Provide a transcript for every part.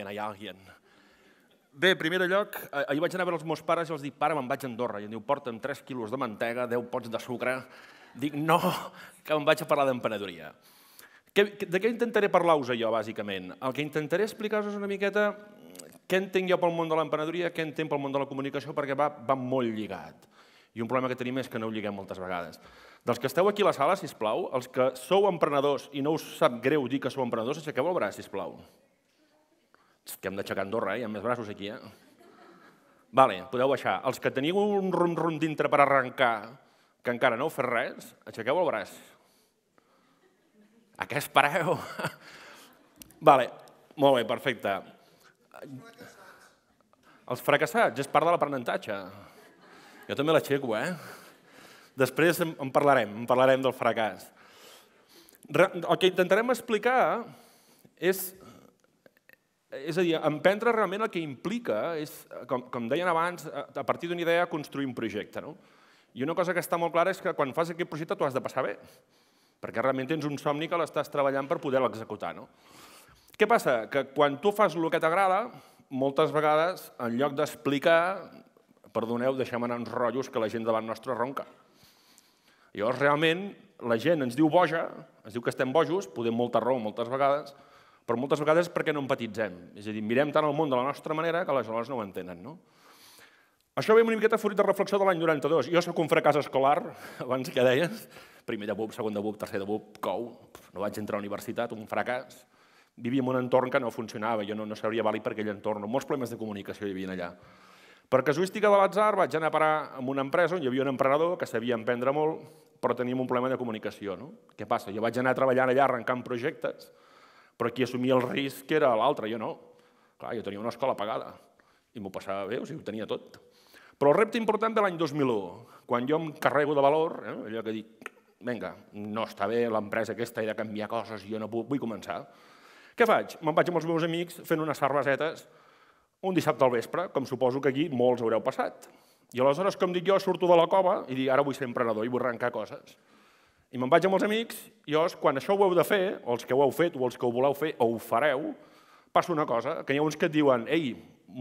alguien, hi ha alguien. Bé, en primer lloc, ahir vaig anar a veure els meus pares i els dic, pare, me'n vaig a Andorra. I em diu, porta'm 3 quilos de mantega, 10 pots de sucre. Dic, no, que em vaig a parlar d'emprenedoria. De què intentaré parlar-vos jo, bàsicament? El que intentaré explicar-vos una miqueta què entenc jo pel món de l'emprenedoria, què entenc pel món de la comunicació, perquè va, va molt lligat. I un problema que tenim és que no ho lliguem moltes vegades. Dels que esteu aquí a la sala, si plau, els que sou emprenedors i no us sap greu dir que sou emprenedors, aixequeu el braç, si plau que hem d'aixecar Andorra, eh? hi ha més braços aquí. Eh? Vale, podeu baixar. Els que teniu un rum-rum dintre per arrencar, que encara no heu fet res, aixequeu el braç. A què espereu? vale, molt bé, perfecte. Els fracassats, és part de l'aprenentatge. Jo també l'aixeco, eh? Després en parlarem, en parlarem del fracàs. El que intentarem explicar és és a dir, emprendre realment el que implica és, com, com deien abans, a partir d'una idea construir un projecte. No? I una cosa que està molt clara és que quan fas aquest projecte t'ho has de passar bé, perquè realment tens un somni que l'estàs treballant per poder-lo executar. No? Què passa? Que quan tu fas el que t'agrada, moltes vegades, en lloc d'explicar, perdoneu, deixem anar uns rotllos que la gent davant nostra ronca. Llavors, realment, la gent ens diu boja, ens diu que estem bojos, podem molta raó moltes vegades, però moltes vegades perquè no empatitzem. És a dir, mirem tant el món de la nostra manera que les aleshores no ho entenen. No? Això ve una miqueta fruit de reflexió de l'any 92. Jo sóc un fracàs escolar, abans que deies, primer de bub, segon de bub, tercer de bub, cou, no vaig entrar a la universitat, un fracàs. Vivia en un entorn que no funcionava, jo no, no sabria vàlid per aquell entorn, molts problemes de comunicació hi havia allà. Per casuística de l'atzar vaig anar a parar en una empresa on hi havia un emprenedor que sabia emprendre molt, però teníem un problema de comunicació. No? Què passa? Jo vaig anar a treballar allà arrencant projectes, però qui assumia el risc era l'altre, jo no. Clar, jo tenia una escola pagada i m'ho passava bé, o sigui, ho tenia tot. Però el repte important de l'any 2001, quan jo em carrego de valor, eh, allò que dic, vinga, no està bé, l'empresa aquesta he de canviar coses, i jo no puc, vull començar. Què faig? Me'n vaig amb els meus amics fent unes cervesetes un dissabte al vespre, com suposo que aquí molts haureu passat. I aleshores, com dic jo, surto de la cova i dic, ara vull ser emprenedor i vull arrencar coses. I me'n vaig amb els amics i llavors, quan això ho heu de fer, o els que ho heu fet, o els que ho voleu fer, o ho fareu, passa una cosa, que hi ha uns que et diuen, ei,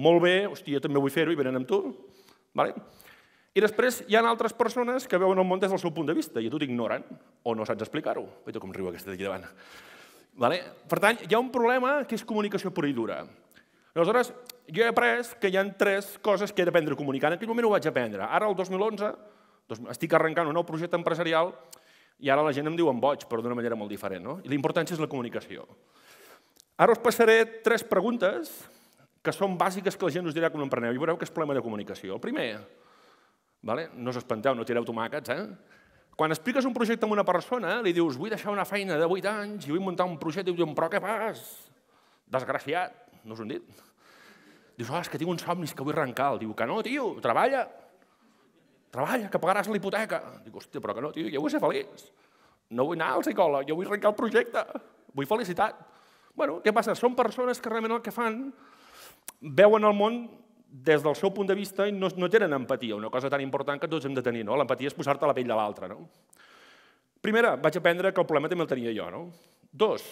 molt bé, hòstia, també vull fer-ho, i venen amb tu. Vale? I després hi ha altres persones que veuen el món des del seu punt de vista i a tu t'ignoren o no saps explicar-ho. Veig com riu aquesta d'aquí davant. Vale? Per tant, hi ha un problema que és comunicació pura i dura. Aleshores, jo he après que hi ha tres coses que he d'aprendre a comunicar. En aquell moment ho vaig aprendre. Ara, el 2011, estic arrencant un nou projecte empresarial i ara la gent em diu en boig, però d'una manera molt diferent. No? I l'importància és la comunicació. Ara us passaré tres preguntes que són bàsiques que la gent us dirà quan empreneu. I veureu que és problema de comunicació. El primer, vale? no us espanteu, no tireu tomàquets, eh? Quan expliques un projecte a una persona, li dius vull deixar una feina de 8 anys i vull muntar un projecte, i diuen, però què fas? Desgraciat, no us ho han dit? Dius, oh, ah, és que tinc uns somnis que vull arrencar. El diu, que no, tio, treballa treballa, que pagaràs la hipoteca. Dic, hòstia, però que no, tio, jo vull ser feliç. No vull anar al psicòleg, jo vull arrencar el projecte. Vull felicitat. Bueno, què passa? Són persones que realment el que fan veuen el món des del seu punt de vista i no, no tenen empatia, una cosa tan important que tots hem de tenir. No? L'empatia és posar-te a la pell de l'altre. No? Primera, vaig aprendre que el problema també el tenia jo. No? Dos,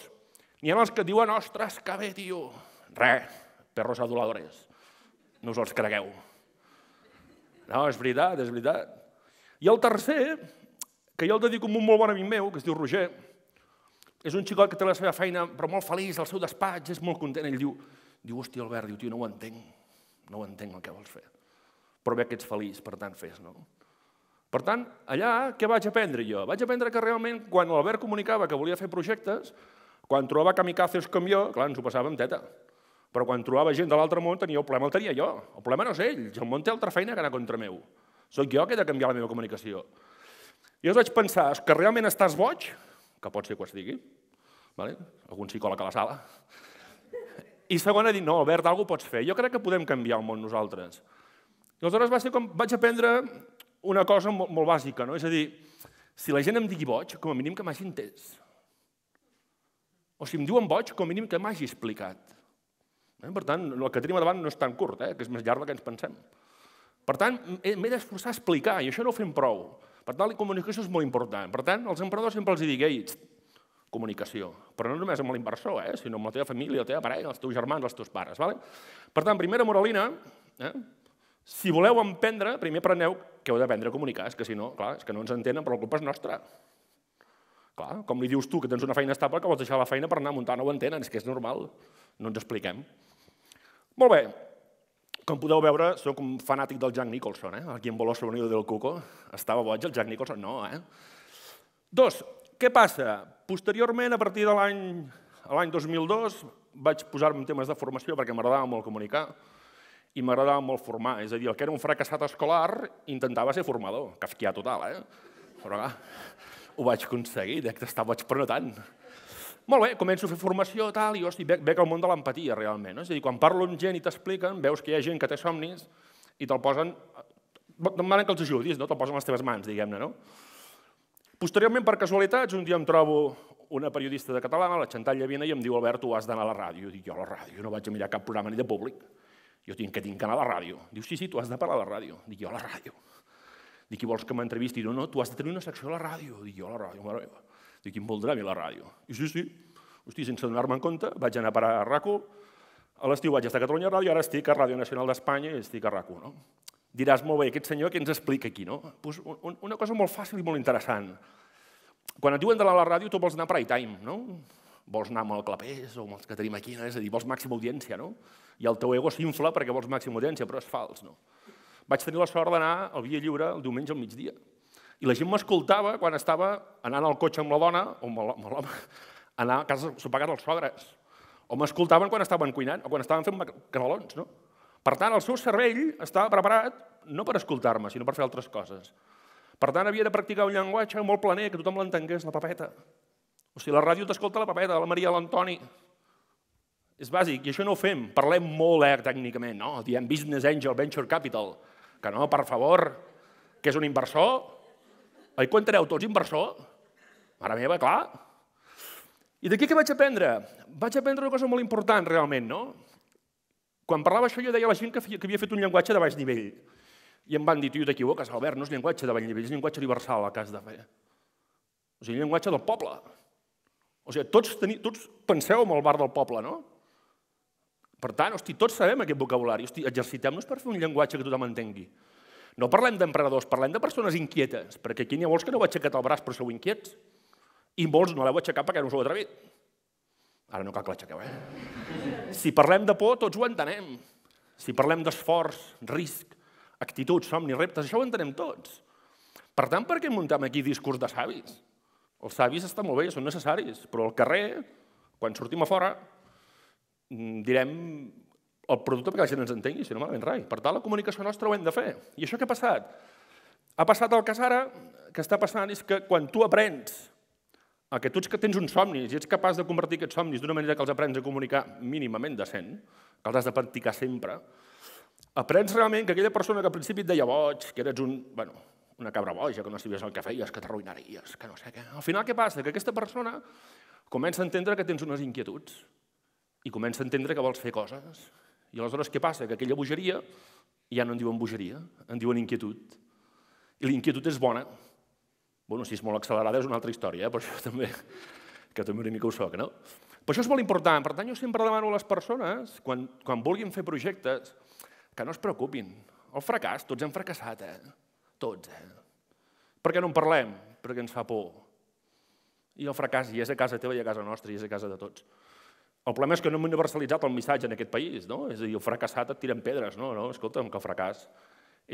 n'hi ha els que diuen, ostres, que bé, tio. Re, perros aduladores. No us els cregueu. No, és veritat, és veritat. I el tercer, que jo el dedico a un molt bon amic meu, que es diu Roger, és un xicot que té la seva feina, però molt feliç, al seu despatx, és molt content. Ell diu, diu hòstia, Albert, diu, tio, no ho entenc, no ho entenc el que vols fer. Però bé que ets feliç, per tant, fes, no? Per tant, allà, què vaig aprendre jo? Vaig aprendre que realment, quan l'Albert comunicava que volia fer projectes, quan trobava kamikazes com jo, clar, ens ho passàvem teta. Però quan trobava gent de l'altre món, tenia el problema el tenia jo. El problema no és ell, el món té altra feina que anar contra meu. Soc jo que he de canviar la meva comunicació. I els vaig pensar, que realment estàs boig? Que pot ser que ho estigui. Vale? Algun psicòleg a la sala. I segona, dir, no, Albert, alguna pots fer. Jo crec que podem canviar el món nosaltres. I aleshores va ser com vaig aprendre una cosa molt, molt bàsica, no? És a dir, si la gent em digui boig, com a mínim que m'hagi entès. O si em diuen boig, com a mínim que m'hagi explicat. Eh, per tant, el que tenim davant no és tan curt, eh? que és més llarg del que ens pensem. Per tant, eh, m'he d'esforçar a explicar, i això no ho fem prou. Per tant, la comunicació és molt important. Per tant, els emprenedors sempre els dic, ei, comunicació, però no només amb l'inversor, eh? sinó amb la teva família, la teva parella, els teus germans, els teus pares. Vale? Per tant, primera moralina, eh? si voleu emprendre, primer preneu que heu d'aprendre a comunicar, és que si no, clar, és que no ens entenen, però la culpa és nostra. Clar, com li dius tu que tens una feina estable que vols deixar la feina per anar a muntar, una antena, és que és normal, no ens expliquem. Molt bé, com podeu veure, sóc un fanàtic del Jack Nicholson, eh? aquí en Bolós Reunió del Cuco. Estava boig el Jack Nicholson? No, eh? Dos, què passa? Posteriorment, a partir de l'any 2002, vaig posar-me en temes de formació perquè m'agradava molt comunicar i m'agradava molt formar. És a dir, el que era un fracassat escolar intentava ser formador. Kafkià total, eh? Però, clar, ho vaig aconseguir, dec d'estar boig però no tant. Molt bé, començo a fer formació tal, i hosti, veig, veig el món de l'empatia realment. No? És a dir, quan parlo amb gent i t'expliquen, veus que hi ha gent que té somnis i te'l posen, demanen que els ajudis, no? te'l posen a les teves mans, diguem-ne. No? Posteriorment, per casualitats, un dia em trobo una periodista de català, la Xantal Llavina, i em diu, Albert, tu has d'anar a la ràdio. Jo dic, jo a la ràdio no vaig a mirar cap programa ni de públic. Jo tinc que tinc que anar a la ràdio. Diu, sí, sí, tu has de parlar a la ràdio. Dic, jo a la ràdio. Dic, qui vols que m'entrevisti? No, no, tu has de tenir una secció a la ràdio. Dic, jo a la ràdio, mare meva. Dic, em voldrà a mi la ràdio? I sí, sí. Hosti, sense donar-me'n compte, vaig anar a parar a RACO, a l'estiu vaig estar a Catalunya Ràdio, ara estic a Ràdio Nacional d'Espanya i estic a RACO. No? Diràs, molt bé, aquest senyor què ens explica aquí? No? Pues una cosa molt fàcil i molt interessant. Quan et diuen de la ràdio, tu vols anar a prime time, no? Vols anar amb el clapés o amb els que tenim aquí, no? és a dir, vols màxima audiència, no? I el teu ego s'infla perquè vols màxima audiència, però és fals, no? vaig tenir la sort d'anar al Via Lliure el diumenge al migdia. I la gent m'escoltava quan estava anant al cotxe amb la dona o amb l'home, anar a casa sopagat a casa dels sogres. O m'escoltaven quan estaven cuinant o quan estaven fent canelons. no? Per tant, el seu cervell estava preparat no per escoltar-me, sinó per fer altres coses. Per tant, havia de practicar un llenguatge molt planer, que tothom l'entengués, la papeta. O sigui, la ràdio t'escolta la papeta, la Maria, l'Antoni. És bàsic, i això no ho fem. Parlem molt, eh, tècnicament, no? Diem business angel, venture capital. Que no, per favor, que és un inversor? Oi que ho enteneu tots, inversor? Mare meva, clar. I d'aquí què vaig aprendre? Vaig aprendre una cosa molt important, realment, no? Quan parlava això jo deia a la gent que, que havia fet un llenguatge de baix nivell. I em van dir, tu t'equivoques, Albert, no és llenguatge de baix nivell, és llenguatge universal el que has de fer. O sigui, llenguatge del poble. O sigui, tots, teni... tots penseu en el bar del poble, no? Per tant, hosti, tots sabem aquest vocabulari. Hosti, exercitem-nos per fer un llenguatge que tothom entengui. No parlem d'emprenedors, parlem de persones inquietes, perquè aquí n'hi ha molts que no heu aixecat el braç però sou inquiets, i molts no l'heu aixecat perquè no us heu atrevit. Ara no cal que l'aixequeu, eh? Si parlem de por, tots ho entenem. Si parlem d'esforç, risc, actituds, somnis, reptes, això ho entenem tots. Per tant, per què muntem aquí discurs de savis? Els savis estan molt bé, són necessaris, però al carrer, quan sortim a fora, Mm, direm, el producte perquè la gent ens entengui, si no malament rai. Per tant, la comunicació nostra ho hem de fer. I això què ha passat? Ha passat el que ara, que està passant és que quan tu aprens que tu que tens uns somnis i ets capaç de convertir aquests somnis d'una manera que els aprens a comunicar mínimament decent, que els has de practicar sempre, aprens realment que aquella persona que al principi et deia boig, que eres un, bueno, una cabra boja, que no sabies el que feies, que t'arruïnaries, que no sé què. Al final què passa? Que aquesta persona comença a entendre que tens unes inquietuds, i comença a entendre que vols fer coses. I aleshores què passa? Que aquella bogeria ja no en diuen bogeria, en diuen inquietud. I inquietud és bona. Bueno, si és molt accelerada és una altra història, eh? però això també, que també una mica ho soc, no? Però això és molt important. Per tant, jo sempre demano a les persones, quan, quan vulguin fer projectes, que no es preocupin. El fracàs, tots hem fracassat, eh? Tots, eh? Per què no en parlem? Perquè ens fa por. I el fracàs, i és a casa teva i a casa nostra, i és a casa de tots. El problema és que no hem universalitzat el missatge en aquest país, no? És a dir, el fracassat et tiren pedres, no? no? Escolta'm, que el fracàs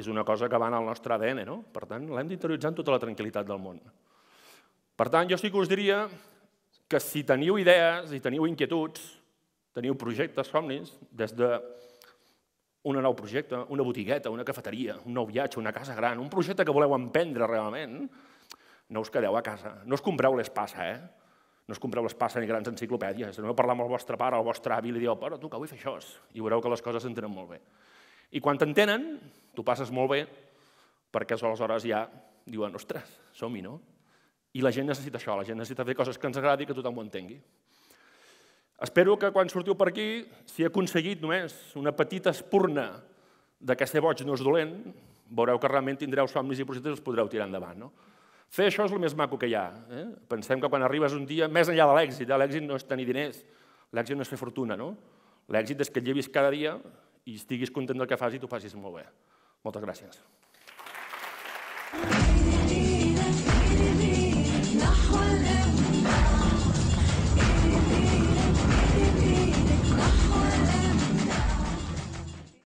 és una cosa que va en el nostre ADN, no? Per tant, l'hem d'interioritzar amb tota la tranquil·litat del món. Per tant, jo sí que us diria que si teniu idees i teniu inquietuds, teniu projectes, somnis, des de un nou projecte, una botigueta, una cafeteria, un nou viatge, una casa gran, un projecte que voleu emprendre realment, no us quedeu a casa. No us compreu l'espasa, eh? No us compreu les passes ni grans enciclopèdies. no parlar amb el vostre pare o el vostre avi i li dieu, però tu que vull fer això. I veureu que les coses s'entenen molt bé. I quan t'entenen, tu passes molt bé, perquè aleshores ja diuen, ostres, som-hi, no? I la gent necessita això, la gent necessita fer coses que ens agradi i que tothom ho entengui. Espero que quan sortiu per aquí, si he aconseguit només una petita espurna de que ser boig no és dolent, veureu que realment tindreu somnis i projectes i els podreu tirar endavant. No? Fer això és el més maco que hi ha. Eh? Pensem que quan arribes un dia, més enllà de l'èxit, eh? l'èxit no és tenir diners, l'èxit no és fer fortuna, no? L'èxit és que et llevis cada dia i estiguis content del que fas i t'ho facis molt bé. Moltes gràcies.